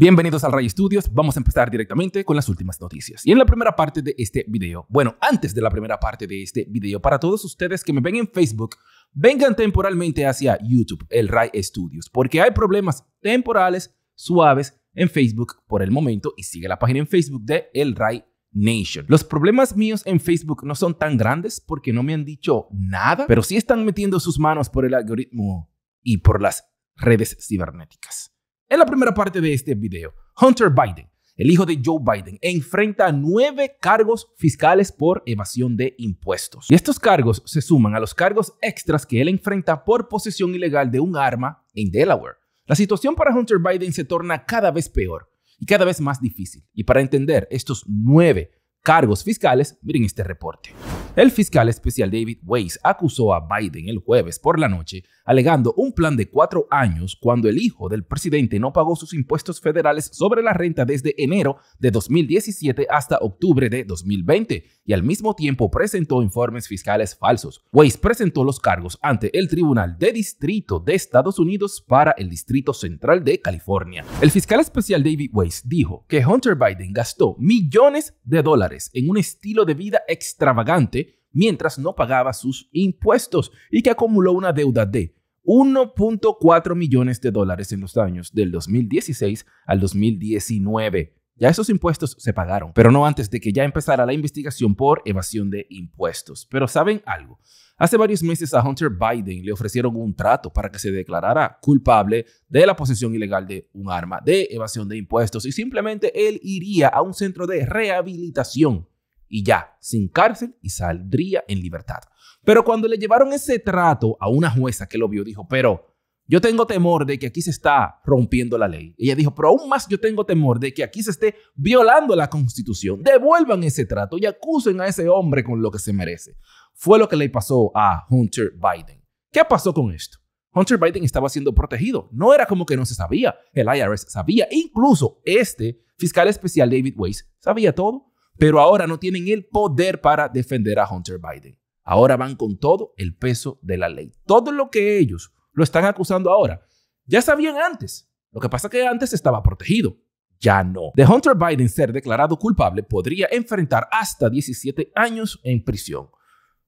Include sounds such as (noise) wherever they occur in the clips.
Bienvenidos al Ray Studios, vamos a empezar directamente con las últimas noticias. Y en la primera parte de este video, bueno, antes de la primera parte de este video, para todos ustedes que me ven en Facebook, vengan temporalmente hacia YouTube, el Ray Studios, porque hay problemas temporales suaves en Facebook por el momento y sigue la página en Facebook de el Ray Nation. Los problemas míos en Facebook no son tan grandes porque no me han dicho nada, pero sí están metiendo sus manos por el algoritmo y por las redes cibernéticas. En la primera parte de este video, Hunter Biden, el hijo de Joe Biden, enfrenta nueve cargos fiscales por evasión de impuestos. Y estos cargos se suman a los cargos extras que él enfrenta por posesión ilegal de un arma en Delaware. La situación para Hunter Biden se torna cada vez peor y cada vez más difícil. Y para entender estos nueve cargos fiscales, miren este reporte. El fiscal especial David Weiss acusó a Biden el jueves por la noche, alegando un plan de cuatro años cuando el hijo del presidente no pagó sus impuestos federales sobre la renta desde enero de 2017 hasta octubre de 2020 y al mismo tiempo presentó informes fiscales falsos. Weiss presentó los cargos ante el Tribunal de Distrito de Estados Unidos para el Distrito Central de California. El fiscal especial David Weiss dijo que Hunter Biden gastó millones de dólares en un estilo de vida extravagante mientras no pagaba sus impuestos y que acumuló una deuda de 1.4 millones de dólares en los años del 2016 al 2019. Ya esos impuestos se pagaron, pero no antes de que ya empezara la investigación por evasión de impuestos. Pero ¿saben algo? Hace varios meses a Hunter Biden le ofrecieron un trato para que se declarara culpable de la posesión ilegal de un arma, de evasión de impuestos y simplemente él iría a un centro de rehabilitación y ya, sin cárcel y saldría en libertad. Pero cuando le llevaron ese trato a una jueza que lo vio, dijo, pero yo tengo temor de que aquí se está rompiendo la ley. Ella dijo, pero aún más yo tengo temor de que aquí se esté violando la constitución. Devuelvan ese trato y acusen a ese hombre con lo que se merece. Fue lo que le pasó a Hunter Biden. ¿Qué pasó con esto? Hunter Biden estaba siendo protegido. No era como que no se sabía. El IRS sabía. Incluso este fiscal especial David Weiss sabía todo. Pero ahora no tienen el poder para defender a Hunter Biden. Ahora van con todo el peso de la ley. Todo lo que ellos lo están acusando ahora. Ya sabían antes. Lo que pasa es que antes estaba protegido. Ya no. De Hunter Biden ser declarado culpable podría enfrentar hasta 17 años en prisión,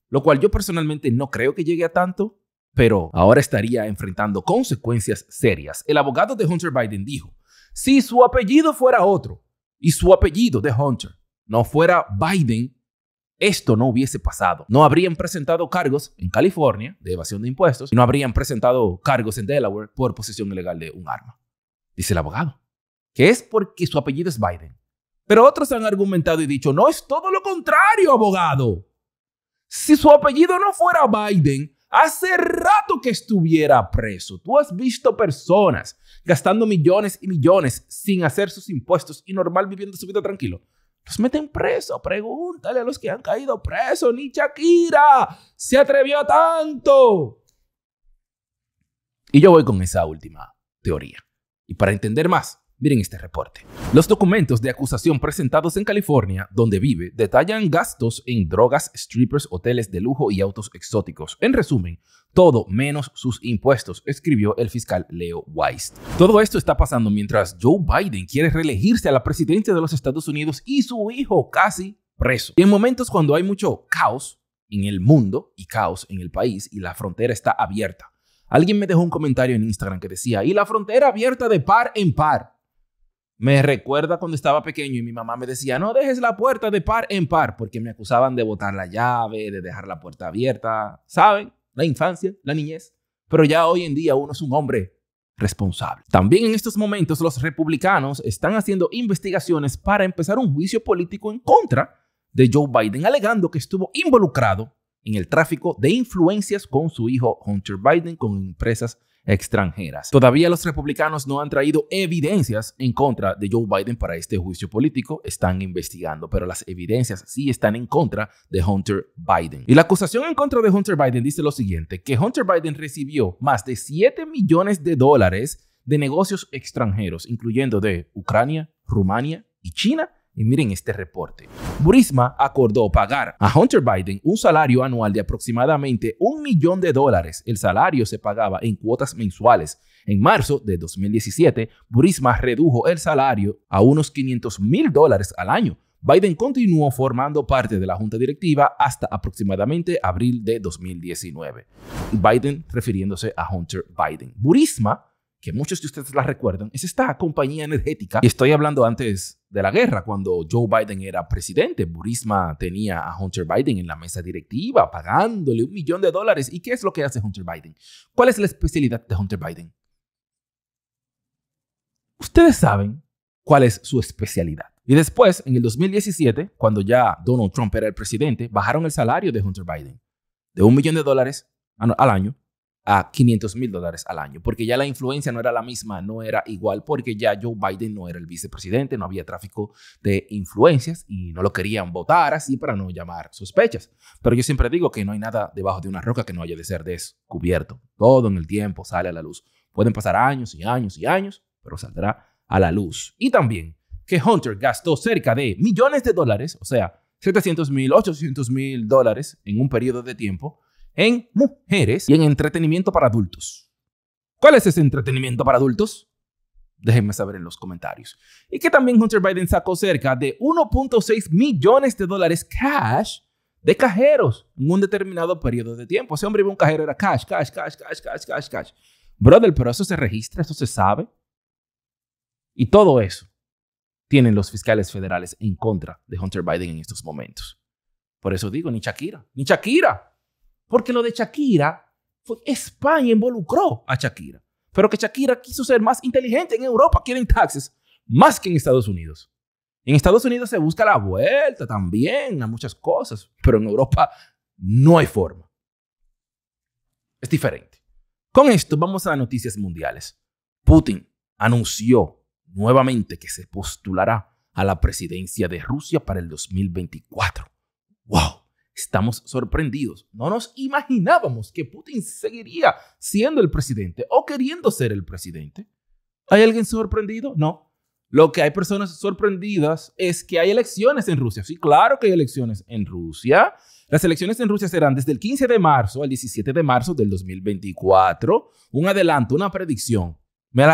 lo cual yo personalmente no creo que llegue a tanto, pero ahora estaría enfrentando consecuencias serias. El abogado de Hunter Biden dijo, si su apellido fuera otro y su apellido de Hunter no fuera Biden, esto no hubiese pasado. No habrían presentado cargos en California de evasión de impuestos y no habrían presentado cargos en Delaware por posesión ilegal de un arma, dice el abogado, que es porque su apellido es Biden. Pero otros han argumentado y dicho, no es todo lo contrario, abogado. Si su apellido no fuera Biden, hace rato que estuviera preso. Tú has visto personas gastando millones y millones sin hacer sus impuestos y normal viviendo su vida tranquilo. Los pues, meten preso. Pregúntale a los que han caído preso, Ni Shakira se atrevió a tanto. Y yo voy con esa última teoría. Y para entender más, Miren este reporte. Los documentos de acusación presentados en California, donde vive, detallan gastos en drogas, strippers, hoteles de lujo y autos exóticos. En resumen, todo menos sus impuestos, escribió el fiscal Leo Weiss. Todo esto está pasando mientras Joe Biden quiere reelegirse a la presidencia de los Estados Unidos y su hijo casi preso. Y en momentos cuando hay mucho caos en el mundo y caos en el país y la frontera está abierta. Alguien me dejó un comentario en Instagram que decía, y la frontera abierta de par en par. Me recuerda cuando estaba pequeño y mi mamá me decía, no dejes la puerta de par en par, porque me acusaban de botar la llave, de dejar la puerta abierta. ¿Saben? La infancia, la niñez. Pero ya hoy en día uno es un hombre responsable. También en estos momentos los republicanos están haciendo investigaciones para empezar un juicio político en contra de Joe Biden, alegando que estuvo involucrado en el tráfico de influencias con su hijo Hunter Biden, con empresas extranjeras. Todavía los republicanos no han traído evidencias en contra de Joe Biden para este juicio político, están investigando, pero las evidencias sí están en contra de Hunter Biden. Y la acusación en contra de Hunter Biden dice lo siguiente, que Hunter Biden recibió más de 7 millones de dólares de negocios extranjeros, incluyendo de Ucrania, Rumania y China, y miren este reporte. Burisma acordó pagar a Hunter Biden un salario anual de aproximadamente un millón de dólares. El salario se pagaba en cuotas mensuales. En marzo de 2017, Burisma redujo el salario a unos 500 mil dólares al año. Biden continuó formando parte de la junta directiva hasta aproximadamente abril de 2019. Biden refiriéndose a Hunter Biden. Burisma que muchos de ustedes la recuerdan, es esta compañía energética. Y estoy hablando antes de la guerra, cuando Joe Biden era presidente. Burisma tenía a Hunter Biden en la mesa directiva, pagándole un millón de dólares. ¿Y qué es lo que hace Hunter Biden? ¿Cuál es la especialidad de Hunter Biden? Ustedes saben cuál es su especialidad. Y después, en el 2017, cuando ya Donald Trump era el presidente, bajaron el salario de Hunter Biden de un millón de dólares al año a 500 mil dólares al año, porque ya la influencia no era la misma, no era igual, porque ya Joe Biden no era el vicepresidente, no había tráfico de influencias y no lo querían votar así para no llamar sospechas. Pero yo siempre digo que no hay nada debajo de una roca que no haya de ser descubierto. Todo en el tiempo sale a la luz. Pueden pasar años y años y años, pero saldrá a la luz. Y también que Hunter gastó cerca de millones de dólares, o sea, 700 mil, 800 mil dólares en un periodo de tiempo en mujeres y en entretenimiento para adultos. ¿Cuál es ese entretenimiento para adultos? Déjenme saber en los comentarios. Y que también Hunter Biden sacó cerca de 1.6 millones de dólares cash de cajeros en un determinado periodo de tiempo. Ese hombre iba un cajero, era cash, cash, cash, cash, cash, cash, cash. Brother, pero eso se registra, eso se sabe. Y todo eso tienen los fiscales federales en contra de Hunter Biden en estos momentos. Por eso digo, ni Shakira, ni Shakira porque lo de Shakira, fue, España involucró a Shakira. Pero que Shakira quiso ser más inteligente. En Europa quieren taxes más que en Estados Unidos. En Estados Unidos se busca la vuelta también a muchas cosas, pero en Europa no hay forma. Es diferente. Con esto vamos a las noticias mundiales. Putin anunció nuevamente que se postulará a la presidencia de Rusia para el 2024 estamos sorprendidos. No nos imaginábamos que Putin seguiría siendo el presidente o queriendo ser el presidente. ¿Hay alguien sorprendido? No. Lo que hay personas sorprendidas es que hay elecciones en Rusia. Sí, claro que hay elecciones en Rusia. Las elecciones en Rusia serán desde el 15 de marzo al 17 de marzo del 2024. Un adelanto, una predicción. Me,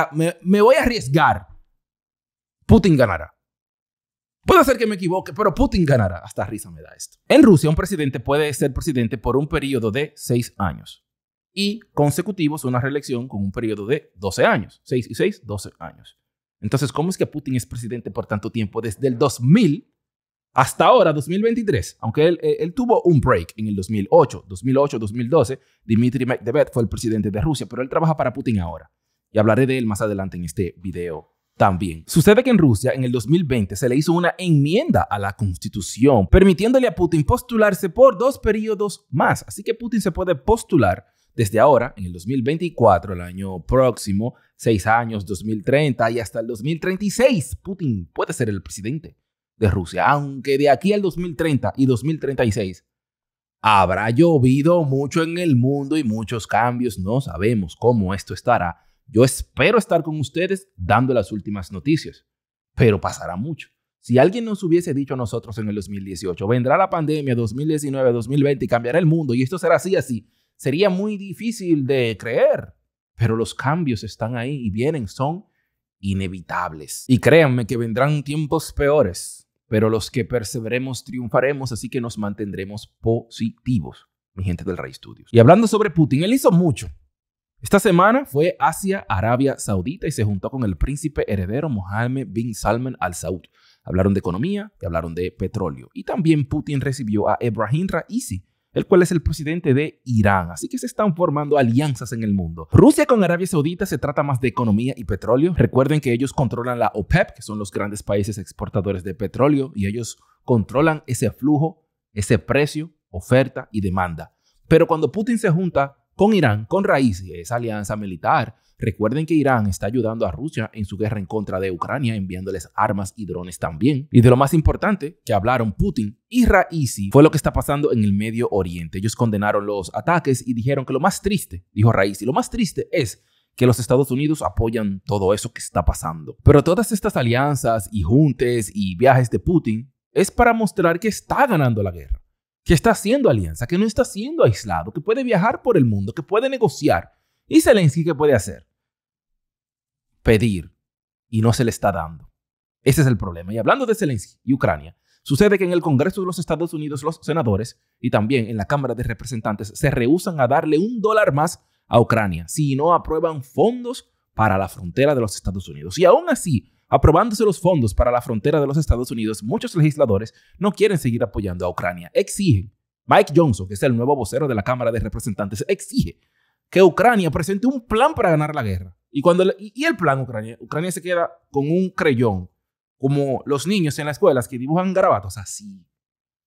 me voy a arriesgar. Putin ganará. Puede ser que me equivoque, pero Putin ganará. Hasta risa me da esto. En Rusia, un presidente puede ser presidente por un periodo de seis años y consecutivos una reelección con un periodo de 12 años. seis y seis, 12 años. Entonces, ¿cómo es que Putin es presidente por tanto tiempo? Desde el 2000 hasta ahora, 2023. Aunque eh, él, tuvo un break en el 2008, 2008, 2012. Dmitry Medvedev fue el presidente de Rusia, pero él trabaja para Putin ahora. Y hablaré de él más adelante en este video también. Sucede que en Rusia en el 2020 se le hizo una enmienda a la constitución, permitiéndole a Putin postularse por dos periodos más. Así que Putin se puede postular desde ahora, en el 2024, el año próximo, seis años, 2030 y hasta el 2036, Putin puede ser el presidente de Rusia, aunque de aquí al 2030 y 2036 habrá llovido mucho en el mundo y muchos cambios, no sabemos cómo esto estará yo espero estar con ustedes dando las últimas noticias, pero pasará mucho. Si alguien nos hubiese dicho a nosotros en el 2018, vendrá la pandemia 2019, 2020 y cambiará el mundo y esto será así, así, sería muy difícil de creer. Pero los cambios están ahí y vienen, son inevitables. Y créanme que vendrán tiempos peores, pero los que perseveremos triunfaremos, así que nos mantendremos positivos, mi gente del Rey Studios. Y hablando sobre Putin, él hizo mucho esta semana fue hacia Arabia Saudita y se juntó con el príncipe heredero Mohammed bin Salman al Saud. Hablaron de economía y hablaron de petróleo. Y también Putin recibió a Ebrahim Raisi, el cual es el presidente de Irán. Así que se están formando alianzas en el mundo. Rusia con Arabia Saudita se trata más de economía y petróleo. Recuerden que ellos controlan la OPEP, que son los grandes países exportadores de petróleo, y ellos controlan ese flujo, ese precio, oferta y demanda. Pero cuando Putin se junta con Irán con raíz esa alianza militar. Recuerden que Irán está ayudando a Rusia en su guerra en contra de Ucrania, enviándoles armas y drones también. Y de lo más importante, que hablaron Putin y Raisi, fue lo que está pasando en el Medio Oriente. Ellos condenaron los ataques y dijeron que lo más triste, dijo Raisi, lo más triste es que los Estados Unidos apoyan todo eso que está pasando. Pero todas estas alianzas y juntes y viajes de Putin es para mostrar que está ganando la guerra que está haciendo alianza, que no está siendo aislado, que puede viajar por el mundo, que puede negociar. ¿Y Zelensky qué puede hacer? Pedir. Y no se le está dando. Ese es el problema. Y hablando de Zelensky y Ucrania, sucede que en el Congreso de los Estados Unidos los senadores y también en la Cámara de Representantes se rehúsan a darle un dólar más a Ucrania si no aprueban fondos para la frontera de los Estados Unidos. Y aún así, Aprobándose los fondos para la frontera de los Estados Unidos, muchos legisladores no quieren seguir apoyando a Ucrania. Exigen, Mike Johnson, que es el nuevo vocero de la Cámara de Representantes, exige que Ucrania presente un plan para ganar la guerra. Y, cuando y el plan Ucrania, Ucrania se queda con un creyón, como los niños en las escuelas que dibujan garabatos, así.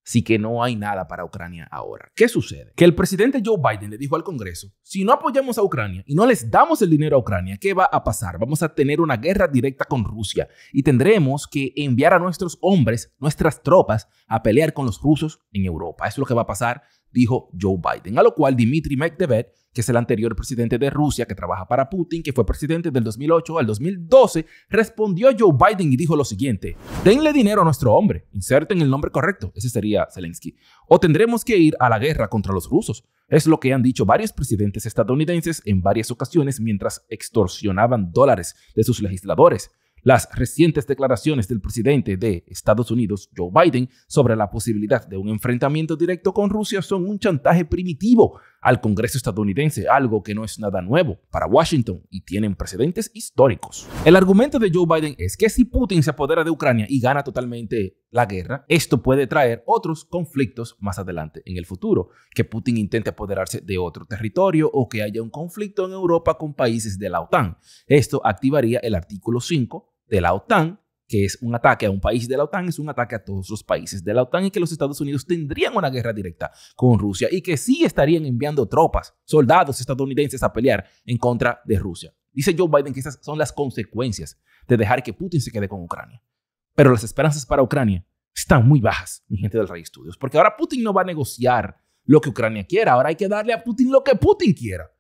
Así que no hay nada para Ucrania ahora. ¿Qué sucede? Que el presidente Joe Biden le dijo al Congreso, si no apoyamos a Ucrania y no les damos el dinero a Ucrania, ¿qué va a pasar? Vamos a tener una guerra directa con Rusia y tendremos que enviar a nuestros hombres, nuestras tropas, a pelear con los rusos en Europa. Eso es lo que va a pasar dijo Joe Biden. A lo cual Dmitry Medvedev, que es el anterior presidente de Rusia que trabaja para Putin, que fue presidente del 2008 al 2012, respondió a Joe Biden y dijo lo siguiente: Denle dinero a nuestro hombre, inserten el nombre correcto, ese sería Zelensky, o tendremos que ir a la guerra contra los rusos. Es lo que han dicho varios presidentes estadounidenses en varias ocasiones mientras extorsionaban dólares de sus legisladores. Las recientes declaraciones del presidente de Estados Unidos, Joe Biden, sobre la posibilidad de un enfrentamiento directo con Rusia son un chantaje primitivo al Congreso estadounidense, algo que no es nada nuevo para Washington y tienen precedentes históricos. El argumento de Joe Biden es que si Putin se apodera de Ucrania y gana totalmente la guerra, esto puede traer otros conflictos más adelante en el futuro, que Putin intente apoderarse de otro territorio o que haya un conflicto en Europa con países de la OTAN. Esto activaría el artículo 5 de la OTAN que es un ataque a un país de la OTAN, es un ataque a todos los países de la OTAN y que los Estados Unidos tendrían una guerra directa con Rusia y que sí estarían enviando tropas, soldados estadounidenses a pelear en contra de Rusia. Dice Joe Biden que esas son las consecuencias de dejar que Putin se quede con Ucrania. Pero las esperanzas para Ucrania están muy bajas, mi gente del Rey Estudios, porque ahora Putin no va a negociar lo que Ucrania quiera, ahora hay que darle a Putin lo que Putin quiera.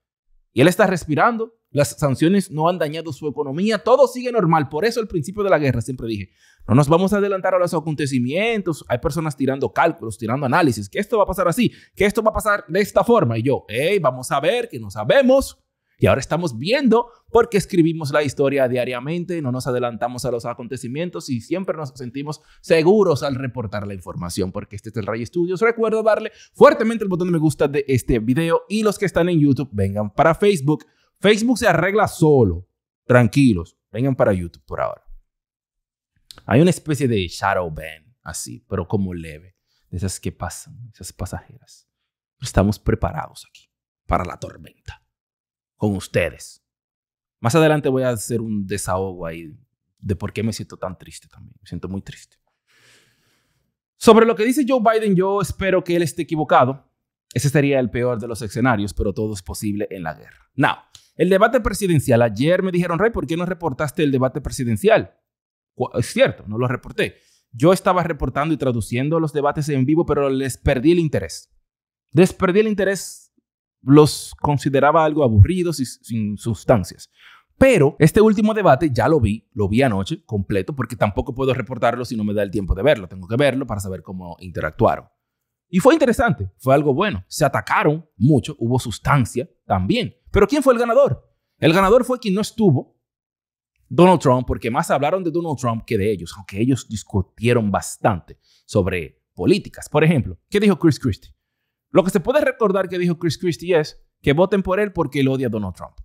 Y él está respirando las sanciones no han dañado su economía, todo sigue normal. Por eso al principio de la guerra siempre dije, no nos vamos a adelantar a los acontecimientos. Hay personas tirando cálculos, tirando análisis, que esto va a pasar así, que esto va a pasar de esta forma. Y yo, hey, vamos a ver que no sabemos. Y ahora estamos viendo porque escribimos la historia diariamente, no nos adelantamos a los acontecimientos y siempre nos sentimos seguros al reportar la información, porque este es el Ray Studios. Recuerdo darle fuertemente el botón de me gusta de este video y los que están en YouTube vengan para Facebook Facebook se arregla solo. Tranquilos, vengan para YouTube por ahora. Hay una especie de shadow ban, así, pero como leve, de esas que pasan, esas pasajeras. Estamos preparados aquí para la tormenta, con ustedes. Más adelante voy a hacer un desahogo ahí de por qué me siento tan triste también. Me siento muy triste. Sobre lo que dice Joe Biden, yo espero que él esté equivocado. Ese sería el peor de los escenarios, pero todo es posible en la guerra. Now, el debate presidencial. Ayer me dijeron, Rey, ¿por qué no reportaste el debate presidencial? Es cierto, no lo reporté. Yo estaba reportando y traduciendo los debates en vivo, pero les perdí el interés. Les perdí el interés, los consideraba algo aburridos y sin sustancias. Pero este último debate ya lo vi, lo vi anoche completo, porque tampoco puedo reportarlo si no me da el tiempo de verlo. Tengo que verlo para saber cómo interactuaron. Y fue interesante, fue algo bueno. Se atacaron mucho, hubo sustancia también. Pero ¿quién fue el ganador? El ganador fue quien no estuvo, Donald Trump, porque más hablaron de Donald Trump que de ellos, aunque ellos discutieron bastante sobre políticas. Por ejemplo, ¿qué dijo Chris Christie? Lo que se puede recordar que dijo Chris Christie es que voten por él porque él odia a Donald Trump.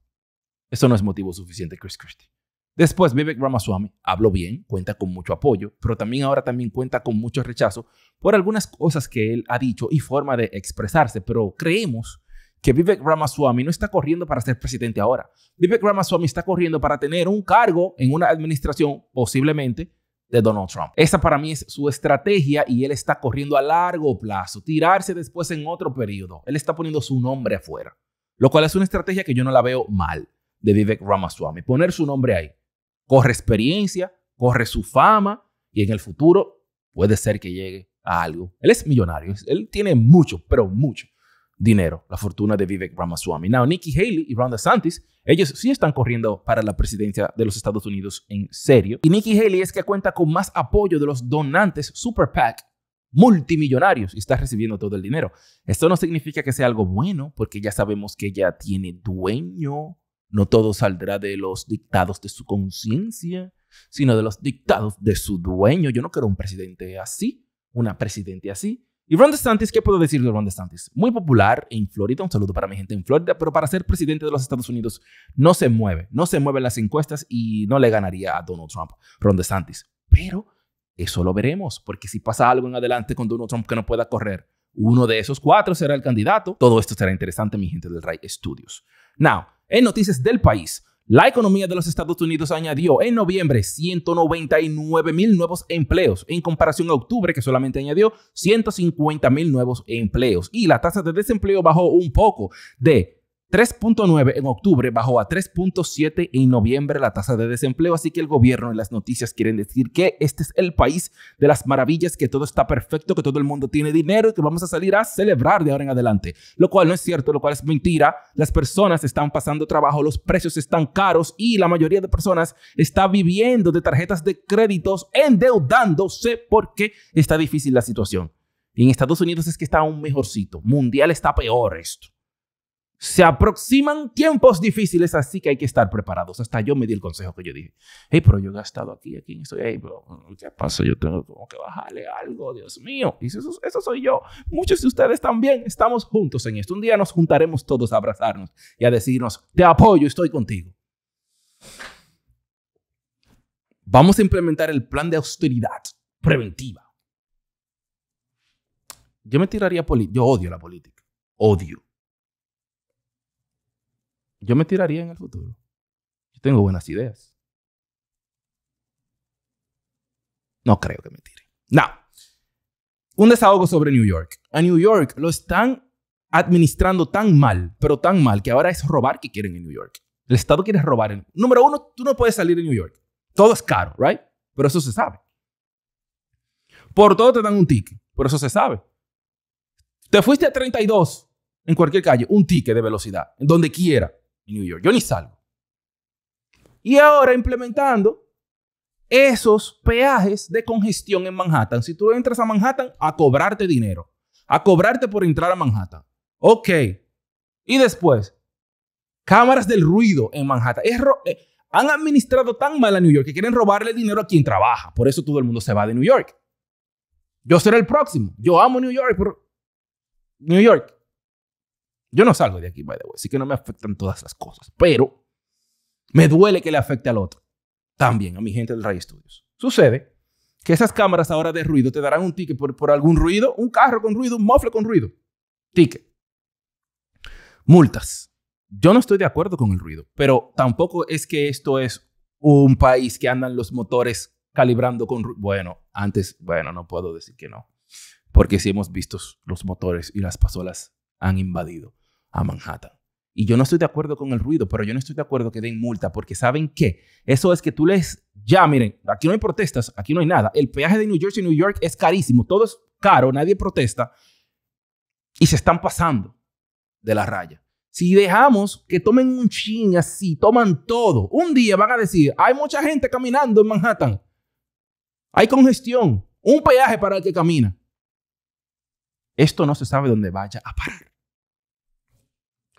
Eso no es motivo suficiente, Chris Christie. Después, Vivek Ramaswamy habló bien, cuenta con mucho apoyo, pero también ahora también cuenta con mucho rechazo por algunas cosas que él ha dicho y forma de expresarse, pero creemos que Vivek Ramaswamy no está corriendo para ser presidente ahora. Vivek Ramaswamy está corriendo para tener un cargo en una administración, posiblemente, de Donald Trump. Esa para mí es su estrategia y él está corriendo a largo plazo, tirarse después en otro periodo. Él está poniendo su nombre afuera, lo cual es una estrategia que yo no la veo mal de Vivek Ramaswamy, poner su nombre ahí corre experiencia, corre su fama y en el futuro puede ser que llegue a algo. Él es millonario, él tiene mucho, pero mucho dinero, la fortuna de Vivek Ramaswamy. Now, Nikki Haley y ronda Santis, ellos sí están corriendo para la presidencia de los Estados Unidos en serio. Y Nikki Haley es que cuenta con más apoyo de los donantes Super PAC multimillonarios y está recibiendo todo el dinero. Esto no significa que sea algo bueno, porque ya sabemos que ella tiene dueño, no todo saldrá de los dictados de su conciencia, sino de los dictados de su dueño. Yo no quiero un presidente así, una presidente así. Y Ron DeSantis, ¿qué puedo decir de Ron DeSantis? Muy popular en Florida, un saludo para mi gente en Florida, pero para ser presidente de los Estados Unidos no se mueve, no se mueven las encuestas y no le ganaría a Donald Trump, Ron DeSantis. Pero eso lo veremos, porque si pasa algo en adelante con Donald Trump que no pueda correr, uno de esos cuatro será el candidato. Todo esto será interesante, mi gente del Ray Studios. Now, en noticias del país, la economía de los Estados Unidos añadió en noviembre 199 mil nuevos empleos en comparación a octubre que solamente añadió 150 mil nuevos empleos y la tasa de desempleo bajó un poco de 3.9 en octubre bajó a 3.7 en noviembre la tasa de desempleo, así que el gobierno y las noticias quieren decir que este es el país de las maravillas, que todo está perfecto, que todo el mundo tiene dinero y que vamos a salir a celebrar de ahora en adelante, lo cual no es cierto, lo cual es mentira. Las personas están pasando trabajo, los precios están caros y la mayoría de personas está viviendo de tarjetas de créditos, endeudándose porque está difícil la situación. Y en Estados Unidos es que está un mejorcito, mundial está peor esto. Se aproximan tiempos difíciles, así que hay que estar preparados. Hasta yo me di el consejo que yo dije. Hey, pero yo he gastado aquí, aquí, estoy ahí, pero ¿qué pasa? Yo tengo que bajarle algo, Dios mío. Y eso, eso soy yo. Muchos de ustedes también estamos juntos en esto. Un día nos juntaremos todos a abrazarnos y a decirnos, te apoyo, estoy contigo. Vamos a implementar el plan de austeridad preventiva. Yo me tiraría política. Yo odio la política. Odio yo me tiraría en el futuro. Yo tengo buenas ideas. No creo que me tire. No. Un desahogo sobre New York. A New York lo están administrando tan mal, pero tan mal, que ahora es robar que quieren en New York. El Estado quiere robar. En... Número uno, tú no puedes salir de New York. Todo es caro, ¿right? Pero eso se sabe. Por todo te dan un ticket. Por eso se sabe. Te fuiste a 32 en cualquier calle, un ticket de velocidad, En donde quiera. New York. Yo ni salgo. Y ahora implementando esos peajes de congestión en Manhattan. Si tú entras a Manhattan, a cobrarte dinero, a cobrarte por entrar a Manhattan. Ok. Y después, cámaras del ruido en Manhattan. Eh, han administrado tan mal a New York que quieren robarle dinero a quien trabaja. Por eso todo el mundo se va de New York. Yo seré el próximo. Yo amo New York. por New York, yo no salgo de aquí, by the way, así que no me afectan todas las cosas, pero me duele que le afecte al otro, también a mi gente del Ray Studios. Sucede que esas cámaras ahora de ruido te darán un ticket por, por algún ruido, un carro con ruido, un mofle con ruido. Ticket. Multas. Yo no estoy de acuerdo con el ruido, pero tampoco es que esto es un país que andan los motores calibrando con ruido. Bueno, antes, bueno, no puedo decir que no, porque sí hemos visto los motores y las pasolas han invadido a Manhattan. Y yo no estoy de acuerdo con el ruido, pero yo no estoy de acuerdo que den multa, porque ¿saben qué? Eso es que tú les, ya miren, aquí no hay protestas, aquí no hay nada. El peaje de New Jersey y New York es carísimo, todo es caro, nadie protesta. Y se están pasando de la raya. Si dejamos que tomen un chin así, toman todo, un día van a decir, hay mucha gente caminando en Manhattan, hay congestión, un peaje para el que camina. Esto no se sabe dónde vaya a parar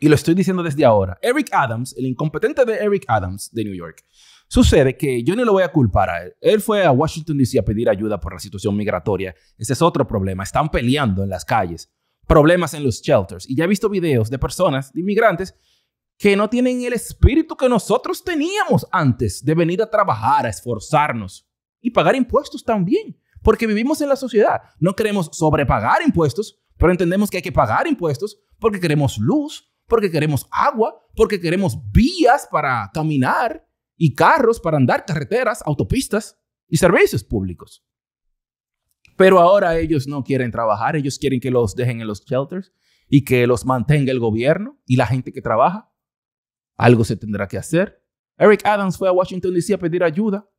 y lo estoy diciendo desde ahora, Eric Adams, el incompetente de Eric Adams de New York, Sucede que yo no lo voy a culpar a él. Él fue a Washington DC a pedir ayuda por la situación migratoria. Ese es otro problema. Están peleando en las calles. Problemas en los shelters. Y ya he visto videos de personas, de inmigrantes, que no tienen el espíritu que nosotros teníamos antes de venir a trabajar, a esforzarnos y pagar impuestos también. Porque vivimos en la sociedad. No queremos sobrepagar impuestos, pero entendemos que hay que pagar impuestos porque queremos luz, porque queremos agua, porque queremos vías para caminar y carros para andar, carreteras, autopistas y servicios públicos. Pero ahora ellos no quieren trabajar, ellos quieren que los dejen en los shelters y que los mantenga el gobierno y la gente que trabaja. Algo se tendrá que hacer. Eric Adams fue a Washington DC a pedir ayuda.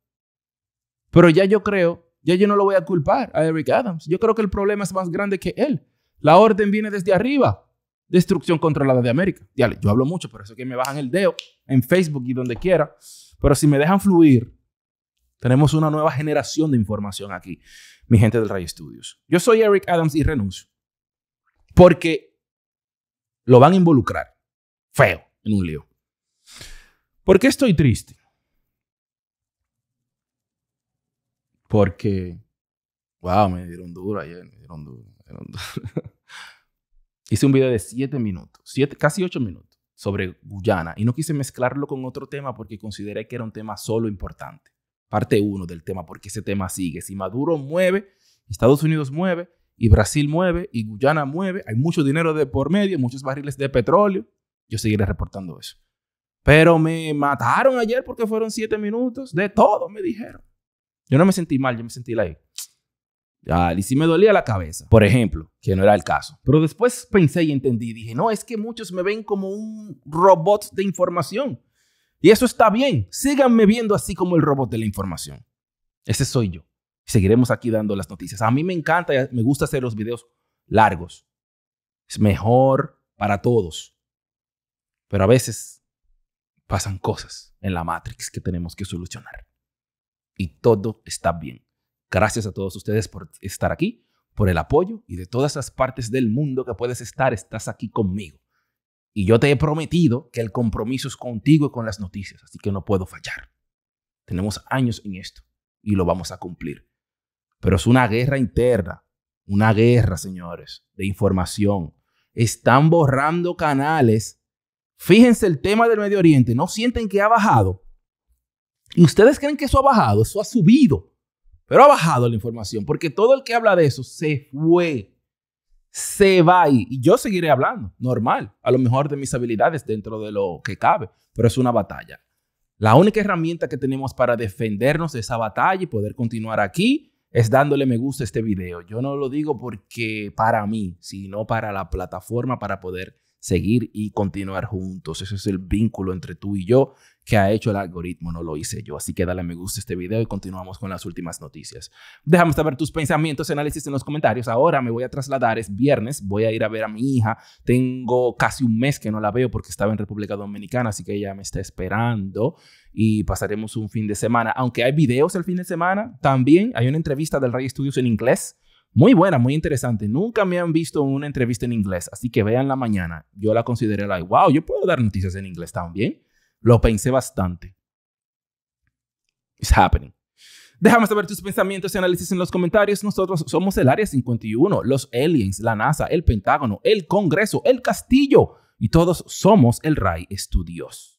Pero ya yo creo, ya yo no lo voy a culpar a Eric Adams. Yo creo que el problema es más grande que él. La orden viene desde arriba destrucción controlada de América. Dale, yo hablo mucho, por eso que me bajan el dedo en Facebook y donde quiera. Pero si me dejan fluir, tenemos una nueva generación de información aquí, mi gente del Ray Studios. Yo soy Eric Adams y renuncio. Porque lo van a involucrar feo en un lío. ¿Por qué estoy triste? Porque, wow, me dieron duro ayer, me dieron duro. Me dieron duro. (laughs) Hice un video de 7 minutos, casi 8 minutos, sobre Guyana y no quise mezclarlo con otro tema porque consideré que era un tema solo importante. Parte 1 del tema, porque ese tema sigue. Si Maduro mueve, Estados Unidos mueve, y Brasil mueve, y Guyana mueve, hay mucho dinero de por medio, muchos barriles de petróleo. Yo seguiré reportando eso. Pero me mataron ayer porque fueron 7 minutos de todo, me dijeron. Yo no me sentí mal, yo me sentí like. Ah, y si me dolía la cabeza, por ejemplo, que no era el caso. Pero después pensé y entendí, dije, no, es que muchos me ven como un robot de información. Y eso está bien, síganme viendo así como el robot de la información. Ese soy yo. Seguiremos aquí dando las noticias. A mí me encanta, me gusta hacer los videos largos. Es mejor para todos. Pero a veces pasan cosas en la Matrix que tenemos que solucionar. Y todo está bien. Gracias a todos ustedes por estar aquí, por el apoyo y de todas las partes del mundo que puedes estar, estás aquí conmigo. Y yo te he prometido que el compromiso es contigo y con las noticias, así que no puedo fallar. Tenemos años en esto y lo vamos a cumplir. Pero es una guerra interna, una guerra, señores, de información. Están borrando canales. Fíjense el tema del Medio Oriente, ¿no sienten que ha bajado? ¿Y ustedes creen que eso ha bajado? Eso ha subido. Pero ha bajado la información porque todo el que habla de eso se fue, se va y yo seguiré hablando, normal, a lo mejor de mis habilidades dentro de lo que cabe, pero es una batalla. La única herramienta que tenemos para defendernos de esa batalla y poder continuar aquí es dándole me gusta a este video. Yo no lo digo porque para mí, sino para la plataforma para poder seguir y continuar juntos. Ese es el vínculo entre tú y yo que ha hecho el algoritmo, no lo hice yo. Así que dale me gusta a este video y continuamos con las últimas noticias. Dejamos saber tus pensamientos análisis en los comentarios. Ahora me voy a trasladar, es viernes, voy a ir a ver a mi hija. Tengo casi un mes que no la veo porque estaba en República Dominicana, así que ella me está esperando y pasaremos un fin de semana. Aunque hay videos el fin de semana, también hay una entrevista del Rey Studios en inglés muy buena, muy interesante. Nunca me han visto una entrevista en inglés, así que vean la mañana. Yo la consideré like, wow, yo puedo dar noticias en inglés también. Lo pensé bastante. It's happening. Déjame saber tus pensamientos y análisis en los comentarios. Nosotros somos el Área 51, los aliens, la NASA, el Pentágono, el Congreso, el Castillo y todos somos el Ray Studios.